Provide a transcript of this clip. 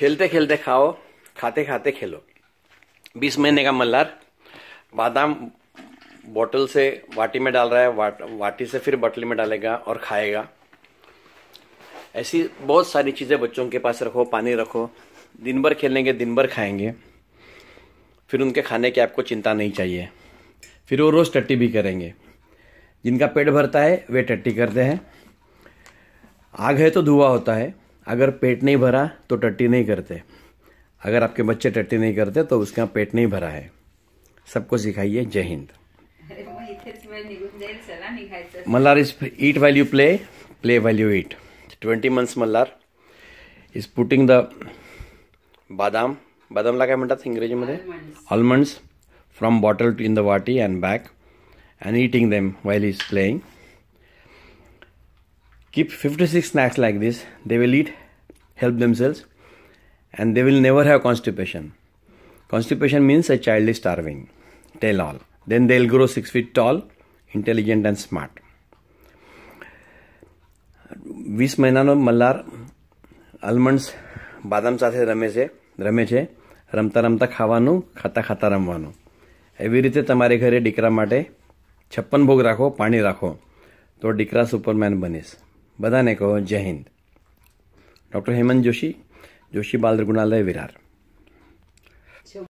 खेलते खेलते खाओ खाते खाते खेलो बीस महीने का मल्लार बादाम बोतल से वाटी में डाल रहा है वाट, वाटी से फिर बटली में डालेगा और खाएगा ऐसी बहुत सारी चीज़ें बच्चों के पास रखो पानी रखो दिन भर खेलेंगे दिन भर खाएंगे फिर उनके खाने की आपको चिंता नहीं चाहिए फिर वो रोज़ टट्टी भी करेंगे जिनका पेट भरता है वे टट्टी करते हैं आग है तो धुआं होता है अगर पेट नहीं भरा तो टट्टी नहीं करते अगर आपके बच्चे टट्टी नहीं करते तो उसका पेट नहीं भरा है सबको सिखाइए Jai Hind Mallar is eat you play play you eat twenty months Mallar is putting the badam बदामला काय म्हणतात इंग्रजीमध्ये almonds from bottle to in the vati and back and eating them while is playing keep 56 snacks like this they will eat help themselves and they will never have constipation constipation means a child is starving tell all then they'll grow 6 feet tall intelligent and smart Vis મહિનાનો mallar almonds badam sathe રમે છે रमता रमता खावानू, खाता खाता रमवानू. एवी રમવાનું तमारे घरे તમારે माटे, દીકરા भोग राखो, पाणी राखो, तो રાખો તો દીકરા बधाने को जय हिंद डॉक्टर हेमंत जोशी जोशी बाल रघुनालय विरार